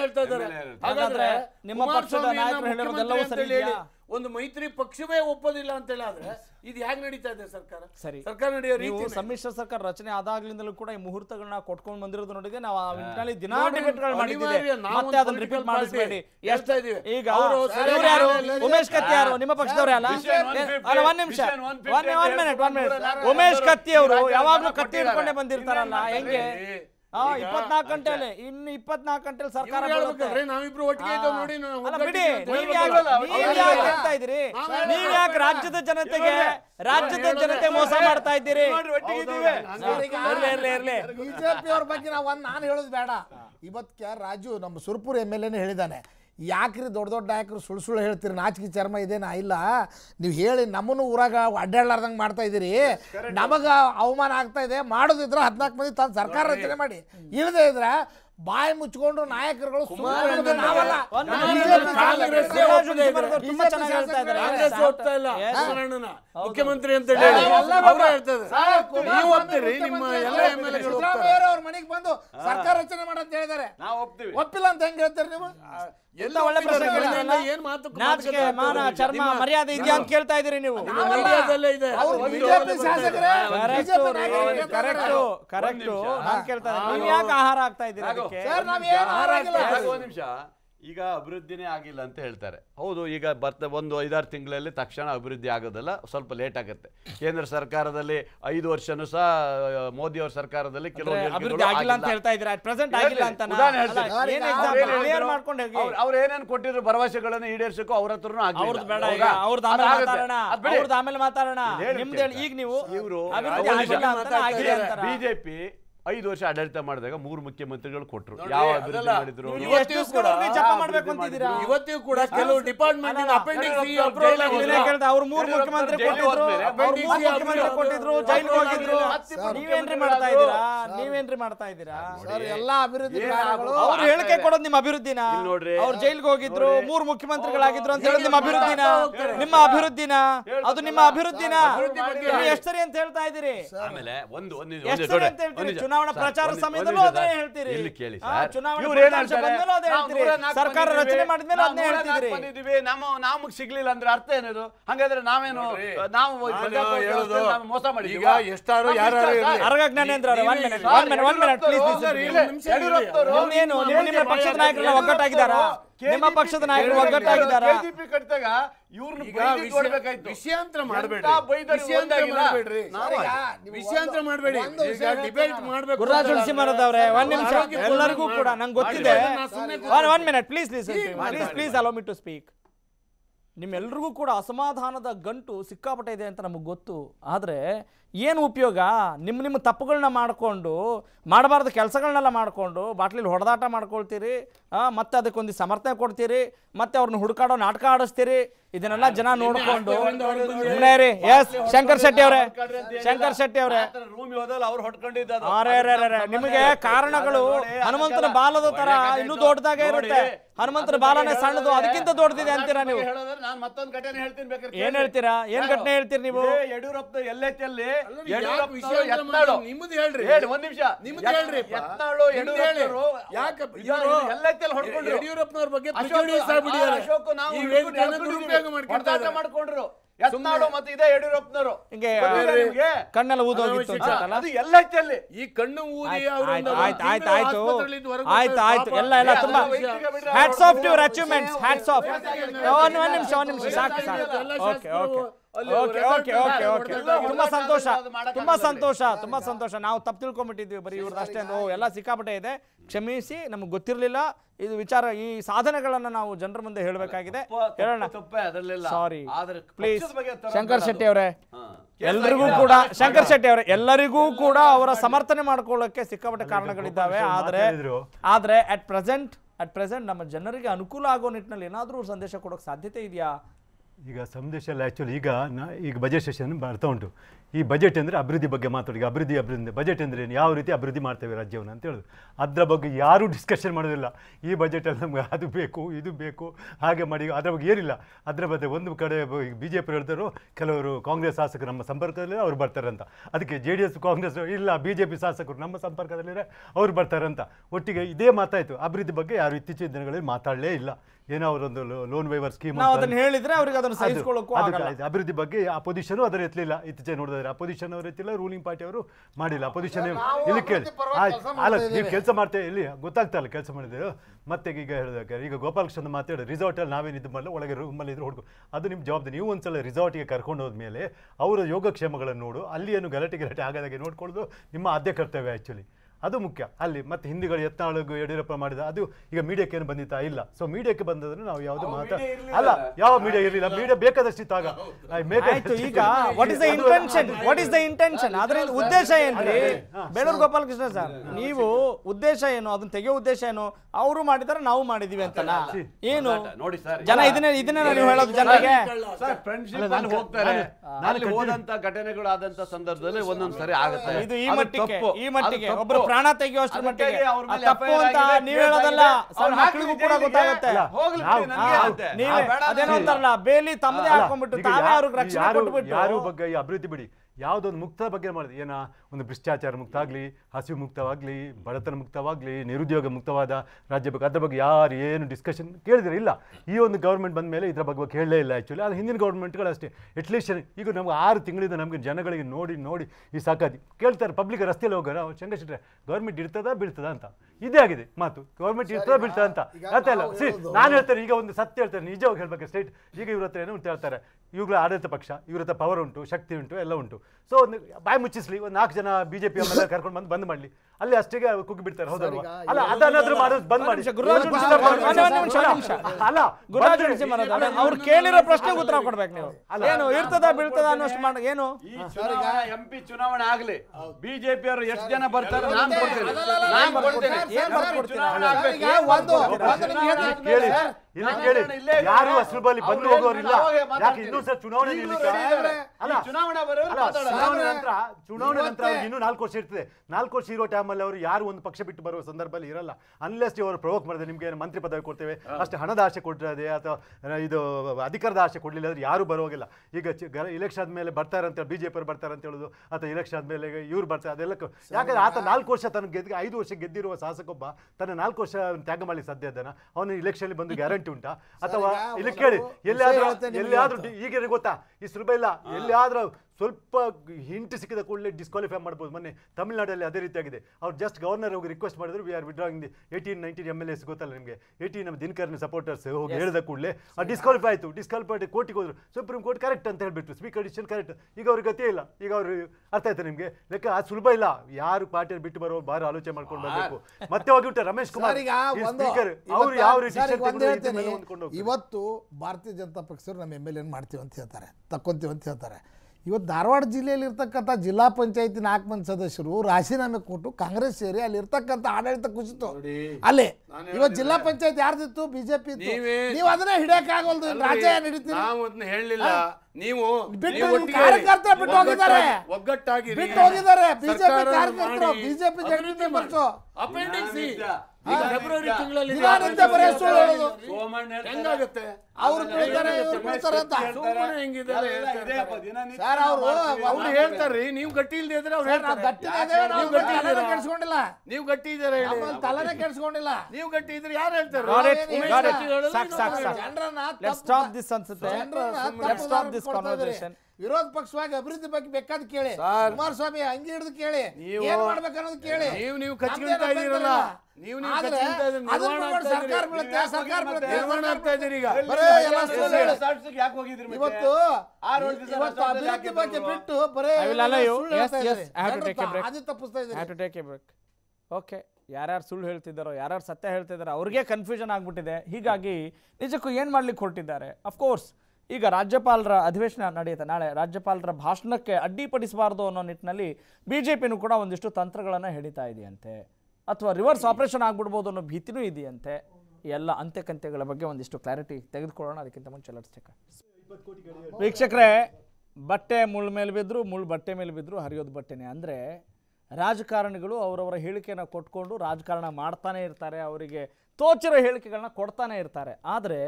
ಹೇಳ್ತಾ ಇದ್ದಾರೆ ಹಾಗಾದ್ರೆ ನಿಮ್ಮ ಪಕ್ಷದ ನಾಯಕರು ಹೇಳಿರೋದೆಲ್ಲವೂ ಸರಿ ಇದೆಯಾ? ಒಂದು ಮೈತ್ರಿ ಪಕ್ಷವೇ ಒಪ್ಪೋದಿಲ್ಲ ಅಂತ ಹೇಳಿದ್ರೆ ಇದು ಹೇಗೆ ನಡೀತಾ ಇದೆ ಸರ್ಕಾರ ಸರಿ. ಸರ್ಕಾರ ನಡೆಯೋ ರೀತಿ ಸಮ್ಮಿಶ್ರ ಸರ್ಕಾರ ರಚನೆ ಆದಾಗ್ಲಿಂದಲೂ ಕೂಡ ಈ ಮುಹೂರ್ತಗಳನ್ನ ಕೊಟ್ಕೊಂಡು ಬಂದಿರೋದು ನೋಡಿದ್ರೆ ನಾವು ಆ ನಿಟ್ಟಿನಲ್ಲಿ ದಿನಾ ನೋಡಿ, ಮತ್ತೆ ಅದನ್ನ ರಿಪೀಟ್ party ಮಾಡಿಸ್ಬೇಡಿ ಎಷ್ಟ್- ಇದೀವಿ. ಈಗ ಅವ್ರು ಸರಿಯಾಗಿ ಇವ್ರು ಉಮೇಶ್ ಕತ್ತಿ ಯಾರು ನಿಮ್ಮ ಪಕ್ಷದವ್ರೆ ಅಲ್ಲ ಅಲ್ಲ ಒಂದ್ ನಿಮಿಷ Vision 150 one minute one minute Umesh Katti ಅವರು ಯಾವಾಗ್ಲೂ ಕತ್ತಿ ಹಿಡ್ಕೊಂಡೇ ಬಂದಿರ್ತಾರಲ್ಲ ಹೆಂಗೆ ಆ ಇಪ್ಪತ್ನಾಲ್ಕು ಗಂಟೆಯಲ್ಲಿ ಇನ್ನು ಇಪ್ಪತ್ನಾಲ್ಕು ಗಂಟೆಲಿ ಸರ್ಕಾರ ನಾವಿಬ್ರು ಒಟ್ಟಿಗೆ ನೀವ್ ಯಾಕೆ ರಾಜ್ಯದ ಜನತೆಗೆ ರಾಜ್ಯದ ಜನತೆ ಮೋಸ ಮಾಡ್ತಾ ಇದ್ದೀರಿ ಬಿಜೆಪಿ ಅವ್ರ ಬಗ್ಗೆ ನಾವು ನಾನು ಹೇಳೋದು ಬೇಡ ಇವತ್ಗೆ ರಾಜು ನಮ್ಮ ಸುರ್ಪುರ್ ಎಮ್ ಎಲ್ ಎನೇ ಹೇಳಿದಾನೆ ಯಾಕ್ರಿ ದೊಡ್ಡ ದೊಡ್ಡ ನಾಯಕರು ಸುಳ್ಳು ಸುಳ್ಳು ಹೇಳ್ತೀರಿ ನಾಚಿಕೆ ಚರ್ಮ ಇದೇನಾ ಇಲ್ಲ ನೀವು ಹೇಳಿ ನಮ್ಮನ್ನು ಊರಾಗ ಅಡ್ಡಾಡ್ಲಾರ್ದಂಗೆ ಮಾಡ್ತಾ ಇದ್ದೀರಿ ನಮಗೆ ಅವಮಾನ ಆಗ್ತಾ ಇದೆ ಮಾಡೋದಿದ್ರೆ ಹದಿನಾಲ್ಕು ಮಂದಿ ತಾನು ಸರ್ಕಾರ ರಚನೆ ಮಾಡಿ ಇಲ್ಲದೆ ಇದ್ರೆ ಬಾಯಿ ಮುಚ್ಕೊಂಡು ನಾಯಕರುಗಳು ಮುಖ್ಯಮಂತ್ರಿ ಅಂತ ಹೇಳಿ ನಿಮ್ಮ ಎಲ್ಲ ಎಂ ಅವ್ರ ಮನೆಗೆ ಬಂದು ಸರ್ಕಾರ ರಚನೆ ಮಾಡಂತ ಹೇಳಿದಾರೆ ಒಪ್ಪಿಲ್ಲ ಅಂತ ಹೆಂಗ್ ಹೇಳ್ತಾರೆ ನೀವು ಎಲ್ಲ ಒಳ್ಳೆ ಮರ್ಯಾದೆ ಇದೆಯಾ ಅಂತ ಕೇಳ್ತಾ ನೀವು ಕರೆಕ್ಟ್ ಕರೆಕ್ಟ್ ಯಾಕೆ ಆಹಾರ ಆಗ್ತಾ ಇದ್ದೀರಿ ನಿಮಿಷ ಈಗ ಅಭಿವೃದ್ಧಿನೇ ಆಗಿಲ್ಲ ಅಂತ ಹೇಳ್ತಾರೆ ಹೌದು ಈಗ ಬರ್ತ ಒಂದು ಐದಾರು ತಿಂಗಳಲ್ಲಿ ತಕ್ಷಣ ಅಭಿವೃದ್ಧಿ ಆಗೋದಲ್ಲ ಸ್ವಲ್ಪ ಲೇಟ್ ಆಗುತ್ತೆ ಕೇಂದ್ರ ಸರ್ಕಾರದಲ್ಲಿ ಐದು ವರ್ಷನೂ ಸಹ ಮೋದಿ ಅವರ ಸರ್ಕಾರದಲ್ಲಿ ಅವ್ರು ಏನೇನು ಕೊಟ್ಟಿದ್ರು ಭರವಸೆಗಳನ್ನು ಈಡೇರಿಸಕ್ಕೂ ಅವ್ರ ಹತ್ರನೂ ಆಗಿಲ್ಲ ಬಿಜೆಪಿ ಐದು ವರ್ಷ ಆಡಳಿತ ಮಾಡಿದಾಗ ಮೂರು ಮುಖ್ಯಮಂತ್ರಿಗಳು ಕೊಟ್ಟರು ಯಾವ ಅಭಿವೃದ್ಧಿ ಮಾಡಿದ್ರು ಇವತ್ತಿಗೂ ಕೂಡ ಕೆಲವು ಡಿಪಾರ್ಟ್ಮೆಂಟ್ ಅಪೆಂಡಿಕ್ಸ್ ಸಿ ಅಪ್ರೂವಲ್ ಅವರು ಮೂರು ಮುಖ್ಯಮಂತ್ರಿ ಕೊಟ್ಟಿದ್ರು ಅವರು ಮುಖ್ಯಮಂತ್ರಿ ಕೊಟ್ಟಿದ್ರು ಜೈಲ್ ಹೋಗಿದ್ರು ನೀವೇನ್ರಿ ಮಾಡ್ತಾ ಇದ್ದೀರಾ ನೀವೇನ್ರಿ ಮಾಡ್ತಾ ಇದ್ದೀರಾ ಸರ್ ಎಲ್ಲಾ ಅಭಿವೃದ್ಧಿ ಅವರು ಹೇಳಿಕೆ ಕೊಡೋದು ನಿಮ್ಮ ಅಭಿವೃದ್ಧಿನ ಅವ್ರು ಜೈಲ್ಗೆ ಹೋಗಿದ್ರು ಮೂರು ಮುಖ್ಯಮಂತ್ರಿಗಳಾಗಿದ್ರು ಅಂತ ಹೇಳೋದು ನಿಮ್ಮ ಅಭಿವೃದ್ಧಿನ ನಿಮ್ಮ ಅಭಿವೃದ್ಧಿನ ಅದು ನಿಮ್ಮ ಅಭಿವೃದ್ಧಿನ ಎಷ್ಟು ಅಂತ ಹೇಳ್ತಾ ಇದ್ದೀರಿ ಆಮೇಲೆ ಒಂದು ಒಂದು ಚುನಾವಣೆ ಚುನಾವಣಾ ಪ್ರಚಾರ ಸಮಯದಲ್ಲೂ ಅದೇ ಹೇಳ್ತೀರಿ ಇಲ್ಲಿ ಕೇಳಿ ಸರ್ಕಾರ ರಚನೆ ಮಾಡಿದ್ಮೇಲೆ ಸಿಗ್ಲಿಲ್ಲ ಅಂದ್ರೆ ಅರ್ಥ ಏನಿದು ಹಾಗಾದ್ರೆ ನಾವೇನು ನಾವು ಮೋಸ ಈಗ ನಿಮ್ಮ ಪಕ್ಷದ ನಿಮ್ಮ ಪಕ್ಷದ ನಾಯಕರು ಒಗ್ಗಟ್ಟಾಗಿದ್ದಾರೆ ಎಲ್ಲರಿಗೂ ಕೂಡ ನಂಗೆ ಗೊತ್ತಿದೆ one minute please please please please allow me to speak ನಿಮ್ಮೆಲ್ರಿಗೂ ಕೂಡ ಅಸಮಾಧಾನದ ಗಂಟು ಸಿಕ್ಕಾಪಟ್ಟೆ ಇದೆ ಅಂತ ನಮಗೆ ಗೊತ್ತು ಆದರೆ ಏನು ಉಪಯೋಗ ನಿಮ್ಮ ನಿಮ್ಮ ತಪ್ಪುಗಳನ್ನ ಮಾಡಿಕೊಂಡು ಮಾಡಬಾರ್ದು ಕೆಲಸಗಳನ್ನೆಲ್ಲ ಮಾಡಿಕೊಂಡು ಬಾಟ್ಲಿಲಿ ಹೊಡೆದಾಟ ಮಾಡ್ಕೊಳ್ತೀರಿ ಮತ್ತೆ ಅದಕ್ಕೊಂದು ಸಮರ್ಥನೆ ಕೊಡ್ತೀರಿ ಮತ್ತೆ ಅವ್ರನ್ನ ಹುಡುಕಾಡೋ ನಾಟಕ ಆಡಿಸ್ತೀರಿ ಇದನ್ನೆಲ್ಲ ಜನ ನೋಡ್ಕೊಂಡು ಶಂಕರ್ ಶೆಟ್ಟಿ ಅವ್ರೆ ಶಂಕರ್ ಶೆಟ್ಟಿ ಅವರೇ ನಿಮಗೆ ಕಾರಣಗಳು ಹನುಮಂತನ ಬಾಲದ ತರ ಇನ್ನು ದೊಡ್ಡದಾಗೆ ಇರುತ್ತೆ ಹನುಮಂತನ ಬಾಲನೆ ಸಣ್ಣದು ಅದಕ್ಕಿಂತ ದೊಡ್ಡದಿದೆ ಅಂತೀರಾ ನೀವು ಏನ್ ಹೇಳ್ತೀರಾ ಏನ್ ಘಟನೆ ಹೇಳ್ತೀರಿ ನೀವು ಯಡಿಯೂರಪ್ಪ ಎಲ್ಲೆತ್ತಲ್ಲಿ ಯಡಿಯೂರಪ್ಪನವ್ರ ಬಗ್ಗೆ ಅಶೋಕ್ ನಾವು ಒತ್ತಾಯ ಮಾಡ್ಕೊಂಡ್ರು ಯತ್ನಾಳು ಮತ್ತೆ ಇದೇ ಯಡಿಯೂರಪ್ಪನವರು ಹಿಂಗೆ ಕಣ್ಣಲ್ಲಿ ಊದೋಗಿತ್ತು ಅದು ಎಲ್ಲ ಹೆಚ್ಚಲ್ಲಿ ಈ ಕಣ್ಣು ಊದಿ ಆಯ್ತು ಆಯ್ತು ಆಯ್ತು ಆಯ್ತು ಆಯ್ತು ಎಲ್ಲ ಎಲ್ಲ ತುಂಬಾ hats off to achievements hats off oh, ಒಂದು ನಿಮಿಷ ಒಂದು ನಿಮಿಷ ಸಾಕು ಸಾಕು ಓಕೆ ಓಕೆ ತುಂಬಾ ಸಂತೋಷ ತುಂಬಾ ಸಂತೋಷ ತುಂಬಾ ಸಂತೋಷ ನಾವು ತಪ್ಪು ತಿಳ್ಕೊಂಡ್ಬಿಟ್ಟಿದ್ವಿ ಬರೀ ಇವ್ರದ್ದು ಅಷ್ಟೇ ಓ ಎಲ್ಲ ಸಿಕ್ಕಾಪಟ್ಟೆ ಇದೆ ಕ್ಷಮಿಸಿ ನಮ್ಗೆ ಗೊತ್ತಿರಲಿಲ್ಲ ಇದು ವಿಚಾರ ಈ ಸಾಧನೆಗಳನ್ನ ನಾವು ಜನರ ಮುಂದೆ ಹೇಳಬೇಕಾಗಿದೆ ಹೇಳೋಣ ಸಾರಿ ಪ್ಲೀಸ್ ಶಂಕರ್ ಶೆಟ್ಟಿ ಅವರೇ ಎಲ್ಲರಿಗೂ ಕೂಡ ಶಂಕರ್ ಶೆಟ್ಟಿ ಅವರೇ ಎಲ್ಲರಿಗೂ ಕೂಡ ಅವರ ಸಮರ್ಥನೆ ಮಾಡ್ಕೊಳ್ಳೋಕೆ ಸಿಕ್ಕಾಪಟ್ಟೆ ಕಾರಣಗಳಿದ್ದಾವೆ ಆದ್ರೆ ಆದ್ರೆ ಅಟ್ ಪ್ರೆಸೆಂಟ್ ಅಟ್ ಪ್ರೆಸೆಂಟ್ ನಮ್ಮ ಜನರಿಗೆ ಅನುಕೂಲ ಆಗೋ ನಿಟ್ಟಿನಲ್ಲಿ ಏನಾದರೂ ಸಂದೇಶ ಕೊಡೋಕೆ ಸಾಧ್ಯತೆ ಇದೆಯಾ ಈಗ ಎಲ್ಲ ಆ್ಯಕ್ಚುಲಿ ಈಗ ನಾ ಈಗ ಬಜೆಟ್ ಸೆಷನ್ ಬರ್ತಾ ಉಂಟು ಈ ಬಜೆಟ್ ಅಂದರೆ ಅಭಿವೃದ್ಧಿ ಬಗ್ಗೆ ಮಾತಾಡಿ ಅಭಿವೃದ್ಧಿ ಅಭಿವೃದ್ಧಿ ಬಜೆಟ್ ಅಂದರೆ ಏನು ಯಾವ ರೀತಿ ಅಭಿವೃದ್ಧಿ ಮಾಡ್ತೇವೆ ರಾಜ್ಯವನ್ನು ಅಂತ ಹೇಳೋದು ಅದರ ಬಗ್ಗೆ ಯಾರೂ ಡಿಸ್ಕಷನ್ ಮಾಡೋದಿಲ್ಲ ಈ ಬಜೆಟಲ್ಲಿ ನಮಗೆ ಅದು ಬೇಕು ಇದು ಬೇಕು ಹಾಗೆ ಮಾಡಿ ಅದರ ಬಗ್ಗೆ ಏನಿಲ್ಲ ಅದರ ಬಗ್ಗೆ ಒಂದು ಕಡೆ ಬಿ ಜೆ ಪಿ ಹೇಳ್ತಾರೆ ಕೆಲವರು ಕಾಂಗ್ರೆಸ್ ಶಾಸಕರು ನಮ್ಮ ಸಂಪರ್ಕದಲ್ಲಿ ಅವ್ರು ಬರ್ತಾರೆ ಅಂತ ಅದಕ್ಕೆ ಜೆ ಡಿ ಎಸ್ ಕಾಂಗ್ರೆಸ್ ಇಲ್ಲ ಬಿ ಜೆ ಪಿ ಶಾಸಕರು ನಮ್ಮ ಸಂಪರ್ಕದಲ್ಲಿದ್ದರೆ ಅವ್ರು ಬರ್ತಾರೆ ಅಂತ ಒಟ್ಟಿಗೆ ಇದೇ ಮಾತಾಯಿತು ಅಭಿವೃದ್ಧಿ ಬಗ್ಗೆ ಯಾರು ಇತ್ತೀಚಿನ ದಿನಗಳಲ್ಲಿ ಮಾತಾಡಲೇ ಇಲ್ಲ ಏನೋ ಅವರೊಂದು ಲೋನ್ ವೈವರ್ ಸ್ಕೀಮ್ ಅದನ್ನು ಹೇಳಿದರೆ ಅವ್ರಿಗೆ ಅಭಿವೃದ್ಧಿ ಬಗ್ಗೆ ಅಪೋಸಿಷನ್ ಅದರ ಎತ್ತಲಿಲ್ಲ ಇತ್ತೀಚೆಗೆ ನೋಡಿದ್ರೆ ಅಪೋಸಿಷನ್ ಅವರು ಎತ್ತಿಲ್ಲ ರೂಲಿಂಗ್ ಪಾರ್ಟಿ ಅವರು ಮಾಡಿಲ್ಲ ಅಪೋಸಿಷನ್ ಇಲ್ಲಿ ಕೇಳಿ ಅಲ್ಲ ನೀವು ಕೆಲಸ ಮಾಡ್ತೇವೆ ಇಲ್ಲಿ ಗೊತ್ತಾಗ್ತಾ ಇಲ್ಲ ಕೆಲಸ ಮಾಡಿದ್ರು ಮತ್ತೆ ಈಗ ಹೇಳಿದಾಗ ಈಗ ಗೋಪಾಲಕೃಷ್ಣ ಮಾತಾಡಿ ರಿಸಾರ್ಟ್ ನಾವೇನು ಇದು ಮಾಡಲ್ಲ ಒಳಗೆ ರೂಮಲ್ಲಿ ಇದ್ರು ಹುಡುಕು ಅದು ನಿಮ್ಮ ಜವಾಬ್ದಾರಿ ನೀವು ಒಂದ್ಸಲ ರಿಸಾರ್ಟ್ಗೆ ಕರ್ಕೊಂಡು ಹೋದ್ಮೇಲೆ ಅವರ ಯೋಗಕ್ಷೇಮಗಳನ್ನು ನೋಡು ಅಲ್ಲಿ ಏನು ಗಲಾಟೆ ಗಲಾಟೆ ಆಗದಾಗೆ ನೋಡ್ಕೊಳ್ಳೋದು ನಿಮ್ಮ ಆದ್ಯ ಕರ್ತವ್ಯ ಆಕ್ಚುಲಿ ಅದು ಮುಖ್ಯ ಅಲ್ಲಿ ಮತ್ತೆ ಹಿಂದಿಗಳು ಯತ್ನಾಳ್ ಯಡಿಯೂರಪ್ಪ ಮಾಡಿದ ಅದು ಈಗ ಮೀಡಿಯಾಕ್ಕೆ ಏನು ಬಂದಿತ್ತಾ ಇಲ್ಲ ಸೊ ಮೀಡಿಯಾಕ್ಕೆ ಬಂದದ್ರೆ ನಾವು ಯಾವ್ದು ಮಾತಾ ಅಲ್ಲ ಯಾವ ಮೀಡಿಯಾ ಇರಲಿಲ್ಲ ಮೀಡಿಯಾ ಬೇಕಾದಷ್ಟಿತ್ತು ಈಗ what is the intention what is the intention ಉದ್ದೇಶ ಏನ್ರಿ ಬೇಳೂರು ಗೋಪಾಲಕೃಷ್ಣ ಸರ್ ನೀವು ಉದ್ದೇಶ ಏನು ಅದನ್ನ ತೆಗೆಯೋ ಉದ್ದೇಶ ಏನು ಅವರು ಮಾಡಿದಾರೆ ನಾವು ಮಾಡಿದೀವಿ ಅಂತ ಏನು ನೋಡಿ ಸರ್ ಜನ ಇದನ್ನೇ ಇದನ್ನೇ ನಾನು ಹೇಳೋದು ಜನರಿಗೆ ಹೋಗ್ತಾರೆ ಹೋದಂತ ಘಟನೆಗಳು ಆದಂತ ಸಂದರ್ಭದಲ್ಲಿ ಒಂದೊಂದ್ಸರಿ ಸರಿ ಆಗುತ್ತೆ ಇದು ಈ ಮಟ್ಟಿಗೆ ಈ ಮಟ್ಟಿಗೆ ಒಬ್ಬರು ಪ್ರಾಣ ತೆಗೆಯುವಷ್ಟು ಮಟ್ಟಿಗೆ ತಪ್ಪು ಅಂತ ನೀವು ಹೇಳೋದಲ್ಲ ಮಕ್ಕಳಿಗೂ ಕೂಡ ಗೊತ್ತಾಗುತ್ತೆ ಅದೇನೋ ಅಂತಾರಲ್ಲ ಬೇಲಿ ತಮ್ಮದೇ ಹಾಕೊಂಡ್ಬಿಟ್ಟು ತಾವೇ ಅವ್ರಿಗೆ ರಕ್ಷಣೆ ಕೊಟ್ಬಿಟ್ಟು ಯಾರು ಬಗ್ಗೆ ಅಭಿವೃದ್ಧಿ ಬಿಡಿ ಯಾವುದೊಂದು ಮುಕ್ತ ಬಗ್ಗೆ ಮಾಡಿದೆ ಏನೋ ಒಂದು ಭ್ರಷ್ಟಾಚಾರ ಮುಕ್ತ ಆಗಲಿ ಹಸಿವು ಮುಕ್ತವಾಗಲಿ ಬಡತನ ಮುಕ್ತವಾಗಲಿ ನಿರುದ್ಯೋಗ ಮುಕ್ತವಾದ ರಾಜ್ಯ ಬಗ್ಗೆ ಅದ್ರ ಬಗ್ಗೆ ಯಾರು ಏನು ಡಿಸ್ಕಷನ್ ಕೇಳಿದ್ರೆ ಇಲ್ಲ ಈ ಒಂದು ಗೌರ್ಮೆಂಟ್ ಬಂದ ಮೇಲೆ ಇದರ ಬಗ್ಗೆ ಕೇಳಲೇ ಇಲ್ಲ ಆ್ಯಕ್ಚುಲಿ ಅದು ಹಿಂದಿನ ಗೌರ್ಮೆಂಟ್ಗಳು ಅಷ್ಟೇ ಅಟ್ಲೀಸ್ಟ್ ಈಗ ನಮ್ಗೆ ಆರು ತಿಂಗಳಿಂದ ನಮಗೆ ಜನಗಳಿಗೆ ನೋಡಿ ನೋಡಿ ಈ ಸಾಕಾಗಿ ಕೇಳ್ತಾರೆ ಪಬ್ಲಿಕ್ ರಸ್ತೆಯಲ್ಲಿ ಹೋಗೋಣ ಚೆಂಗಷ್ಟ್ರೆ ಗೌರ್ಮೆಂಟ್ ಇರ್ತದ ಬೀಳ್ತದ ಅಂತ ಇದೇ ಆಗಿದೆ ಮಾತು ಗೌರ್ಮೆಂಟ್ ಇರ್ತದ ಬೀಳ್ತದ ಅಂತ ಅಲ್ಲ ಸಿ ನಾನು ಹೇಳ್ತೇನೆ ಈಗ ಒಂದು ಸತ್ಯ ಹೇಳ್ತಾರೆ ನಿಜವಾಗಿ ಹೇಳ್ಬೇಕು ಸ್ಟೇಟ್ ಈಗ ಇವ್ರ ಹತ್ರ ಏನು ಅಂತ ಹೇಳ್ತಾರೆ ಇವುಗಳ ಆಡಳಿತ ಪಕ್ಷ ಇವ್ರ ಹತ್ರ ಪವರ್ ಉಂಟು ಶಕ್ತಿ ಉಂಟು ಎಲ್ಲ ಉಂಟು ಸೊ ಒಂದು ಬಾಯಿ ಮುಚ್ಚಿಸ್ಲಿ ಒಂದು ನಾಲ್ಕು ಜನ ಬಿಜೆಪಿ ಕರ್ಕೊಂಡು ಬಂದು ಬಂದ್ ಮಾಡ್ಲಿ ಅಲ್ಲಿ ಅಷ್ಟೇ ಕುಗ್ಗಿ ಬಿಡ್ತಾರೆ ಹೌದಲ್ವಾ ಅಲ್ಲ ಅದನ್ನಾದ್ರೂ ಮಾಡೋದು ಬಂದ್ ಮಾಡಿ ಅಲ್ಲ ಅವ್ರು ಕೇಳಿರೋ ಪ್ರಶ್ನೆ ಉತ್ತರ ಕೊಡ್ಬೇಕು ನೀವು ಏನು ಇರ್ತದ ಬೀಳ್ತದ ಅನ್ನೋಷ್ಟು ಮಾಡ ಏನು ಎಂ ಪಿ ಚುನಾವಣೆ ಆಗ್ಲಿ ಬಿಜೆಪಿ ಅವರು ಎಷ್ಟು ಜನ ಬರ್ತಾರೆ ನಾನು ಕೊಡ್ತೇನೆ ನಾನು ಕೊಡ್ತೇನೆ ಏನು ಕೇಳಿ ಯಾರು ಅಸಲು ಬಂದು ಹೋಗೋರಿಲ್ಲ ಚುನಾವಣೆ ಚುನಾವಣೆ ನಂತರ ಚುನಾವಣೆ ನಂತರ ಇನ್ನೂ ನಾಲ್ಕು ವರ್ಷ ಇರ್ತದೆ ನಾಲ್ಕು ವರ್ಷ ಇರೋ ಟೈಮಲ್ಲಿ ಅವರು ಯಾರು ಒಂದು ಪಕ್ಷ ಬಿಟ್ಟು ಬರುವ ಸಂದರ್ಭದಲ್ಲಿ ಇರಲ್ಲ ಅನ್ಲೆಸ್ ಅವರು ಪ್ರವೋಕ್ ಮಾಡಿದೆ ನಿಮ್ಗೆ ಮಂತ್ರಿ ಪದವಿ ಕೊಡ್ತೇವೆ ಅಷ್ಟು ಹಣದ ಆಸೆ ಕೊಟ್ಟಿರೋದೆ ಅಥವಾ ಇದು ಅಧಿಕಾರದ ಆಸೆ ಕೊಡ್ಲಿಲ್ಲ ಅಂದ್ರೆ ಯಾರು ಬರೋಗಿಲ್ಲ ಈಗ ಇಲೆಕ್ಷನ್ ಆದ್ಮೇಲೆ ಬರ್ತಾರೆ ಅಂತ ಬಿಜೆಪಿ ಬರ್ತಾರೆ ಅಂತ ಹೇಳೋದು ಅಥವಾ ಇಲೆಕ್ಷನ್ ಆದ್ಮೇಲೆ ಇವ್ರು ಬರ್ತಾರೆ ಅದೆಲ್ಲ ಯಾಕಂದ್ರೆ ಆತ ನಾಲ್ಕು ವರ್ಷ ತನ್ನ ಗೆದ್ದು ಐದು ವರ್ಷ ಗೆದ್ದಿರುವ ಶಾಸಕೊಬ್ಬ ತನ್ನ ನಾಲ್ಕು ವರ್ಷ ತ್ಯಾಗ ಮಾಡಲಿಕ್ಕೆ ಸಾಧ್ಯ ಇದ್ದಾನ ಅವನು ಇಲೆಕ್ಷನ್ ಬಂದು ಗ್ಯಾರಂಟಿ ಗಂಟೆ ಉಂಟಾ ಅಥವಾ ಇಲ್ಲಿ ಕೇಳಿ ಎಲ್ಲಿ ಆದ್ರೂ ಎಲ್ಲಿ ಆದ್ರೂ ಈಗೇನು ಗೊತ್ತಾ ಈ ಸುಲಭ ಇಲ್ಲ ಎಲ್ಲಿ ಆದ್ರೂ ಸ್ವಲ್ಪ ಹಿಂಟ್ ಸಿಕ್ಕಿದ ಕೂಡಲೇ ಡಿಸ್ಕ್ವಾಲಿಫೈ ಮಾಡ್ಬೋದು ಮೊನ್ನೆ ತಮಿಳ್ನಾಡಲ್ಲಿ ಅದೇ ರೀತಿಯಾಗಿದೆ ಅವ್ರು ಜಸ್ಟ್ ಗವರ್ನರ್ ಹೋಗಿ ರಿಕ್ವೆಸ್ಟ್ ಮಾಡಿದ್ರು we are withdrawing the eighteen nineteen M L S ಗೊತ್ತಲ್ಲ ನಿಮಗೆ ಏಯ್ಟೀನ್ ನಮ್ಮ ದಿನಕರ್ನ ಸಪೋರ್ಟರ್ಸ್ ಹೋಗಿ ಹೇಳಿದ ಕೂಡಲೇ ಆ ಡಿಸ್ಕ್ವಾಲಿಫೈ ಆಯಿತು ಡಿಸ್ಕ್ವಾಲಿಫೈ ಕೋರ್ಟಿಗೆ ಹೋದ್ರು ಸುಪ್ರೀಂ ಕೋರ್ಟ್ ಕರೆಕ್ಟ್ ಅಂತ ಹೇಳಿಬಿಟ್ಟು ಸ್ಪೀಕರ್ ಡಿಸಿಷನ್ ಕರೆಕ್ಟ್ ಈಗ ಅವ್ರಿಗೆ ಗತಿ ಇಲ್ಲ ಈಗ ಅವರು ಅರ್ಥ ಆಯ್ತು ನಿಮಗೆ ಲೆಕ್ಕ ಅದು ಸುಲಭ ಇಲ್ಲ ಯಾರು ಪಾರ್ಟಿಯಲ್ಲಿ ಬಿಟ್ಟು ಬರೋ ಬಾರಿ ಆಲೋಚನೆ ಮಾಡ್ಕೊಂಡು ಬರಬೇಕು ಮತ್ತೆ ಹೋಗಿಬಿಟ್ಟು ರಮೇಶ್ ಕುಮಾರ್ ಸ್ಪೀಕರ್ ಅವರು ಯಾವ ರೀತಿ ಇವತ್ತು ಭಾರತೀಯ ಜನತಾ ಪಕ್ಷರು ನಮ್ಮ ಎಮ್ ಎಲ್ ಎನ್ ಮಾಡ್ತೀವಿ ಅಂತ ಹೇಳ್ತಾರೆ ತಕ್ಕೊಂತೀವಿ ಅಂತ ಹೇಳ್ತಾರೆ ಇವತ್ತು ಧಾರವಾಡ ಜಿಲ್ಲೆಯಲ್ಲಿ ಇರ್ತಕ್ಕಂಥ ಜಿಲ್ಲಾ ಪಂಚಾಯತಿ ನಾಲ್ಕು ಮಂದಿ ಸದಸ್ಯರು ರಾಜೀನಾಮೆ ಕೊಟ್ಟು ಕಾಂಗ್ರೆಸ್ ಸೇರಿ ಅಲ್ಲಿ ಇರ್ತಕ್ಕಂಥ ಆಡಳಿತ ಕುಸಿತು ಅಲ್ಲೇ ಇವತ್ತು ಜಿಲ್ಲಾ ಪಂಚಾಯತ್ ಯಾರ್ದಿತ್ತು ಬಿಜೆಪಿ ನೀವು ಅದನ್ನ ಹಿಡಿಯಕ್ಕಾಗಲ್ದು ರಾಜ್ಯ ಏನ್ ಹಿಡಿತೀರಿ ಹೇಳಲಿಲ್ಲ ನೀವು ಕಾರ್ಯಕರ್ತರ ಬಿಟ್ಟು ಹೋಗಿದ್ದಾರೆ ಒಗ್ಗಟ್ಟಾಗಿ ಬಿಟ್ಟು ಹೋಗಿದ್ದಾರೆ ಬಿಜೆಪಿ ಕಾರ್ಯಕರ್ತರು ಬಿಜೆಪಿ ಜಗಡಿಸಿ ಫೆಬ್ರವರಿ ತಿಂಗಳಲ್ಲಿ ಹೆಂಗಾಗುತ್ತೆ ಅವ್ರು ಸರ್ ಅವರು ಅವ್ರು ಹೇಳ್ತಾರ್ರಿ ನೀವು ಗಟ್ಟಿ ಇಲ್ದೇ ಇದ್ರೆ ಅವ್ರು ಹೇಳ್ತಾರೆ ಕೆಡ್ಸ್ಕೊಂಡಿಲ್ಲ ನೀವು ಗಟ್ಟಿ ಇದ್ದೀರಾ ತಲೆನೇ ಕೆಡ್ಸ್ಕೊಂಡಿಲ್ಲ ನೀವು ಗಟ್ಟಿ ಇದ್ರೆ ಯಾರು ಹೇಳ್ತಾರೆ ಜನರನ್ನ ಸ್ಟಾಪ್ ದಿಸ್ ಅನ್ಸುತ್ತೆ ಸ್ಟಾಪ್ ದಿಸ್ ಕಾನ್ವರ್ಸೇಷನ್ ವಿರೋಧ ಪಕ್ಷವಾಗಿ ಅಭಿವೃದ್ಧಿ ಬಗ್ಗೆ ಬೇಕಾದ ಕೇಳಿ ಕುಮಾರಸ್ವಾಮಿ ಅಂಗಿ ಹಿಡಿದು ಕೇಳಿ ಮಾಡ್ಬೇಕನ್ನೋದು ಕೇಳಿ ನೀವು ನೀವು ಓಕೆ ಯಾರ್ಯಾರು ಸುಳ್ಳು ಹೇಳ್ತಿದ್ದಾರೋ ಯಾರ್ಯಾರು ಸತ್ಯ ಹೇಳ್ತಿದ್ದಾರೋ ಅವ್ರಿಗೆ ಕನ್ಫ್ಯೂಷನ್ ಆಗ್ಬಿಟ್ಟಿದೆ ಹೀಗಾಗಿ ನಿಜಕ್ಕೂ ಏನ್ ಮಾಡ್ಲಿಕ್ಕೆ ಹೊರಟಿದ್ದಾರೆ ಅಫ್ಕೋರ್ಸ್ ಈಗ ರಾಜ್ಯಪಾಲರ ಅಧಿವೇಶನ ನಡೆಯುತ್ತೆ ನಾಳೆ ರಾಜ್ಯಪಾಲರ ಭಾಷಣಕ್ಕೆ ಅಡ್ಡಿಪಡಿಸಬಾರ್ದು ಅನ್ನೋ ನಿಟ್ಟಿನಲ್ಲಿ ಬಿ ಜೆ ಪಿನೂ ಕೂಡ ಒಂದಿಷ್ಟು ತಂತ್ರಗಳನ್ನು ಹಿಡಿತಾ ಇದೆಯಂತೆ ಅಥವಾ ರಿವರ್ಸ್ ಆಪರೇಷನ್ ಆಗ್ಬಿಡ್ಬೋದು ಅನ್ನೋ ಭೀತಿನೂ ಇದೆಯಂತೆ ಎಲ್ಲ ಅಂತ್ಯಕಂತ್ಯಗಳ ಬಗ್ಗೆ ಒಂದಿಷ್ಟು ಕ್ಲಾರಿಟಿ ತೆಗೆದುಕೊಳ್ಳೋಣ ಅದಕ್ಕಿಂತ ಮುಂಚೆ ಲಡ್ಸ್ಟೇಕ ವೀಕ್ಷಕರೇ ಬಟ್ಟೆ ಮುಳ್ಳು ಮೇಲೆ ಬಿದ್ದರು ಮುಳ್ಳು ಬಟ್ಟೆ ಮೇಲೆ ಬಿದ್ದರು ಹರಿಯೋದು ಬಟ್ಟೆನೇ ಅಂದರೆ ರಾಜಕಾರಣಿಗಳು ಅವರವರ ಹೇಳಿಕೆಯನ್ನು ಕೊಟ್ಕೊಂಡು ರಾಜಕಾರಣ ಮಾಡ್ತಾನೇ ಇರ್ತಾರೆ ಅವರಿಗೆ ತೋಚಿರೋ ಹೇಳಿಕೆಗಳನ್ನ ಕೊಡ್ತಾನೆ ಇರ್ತಾರೆ ಆದರೆ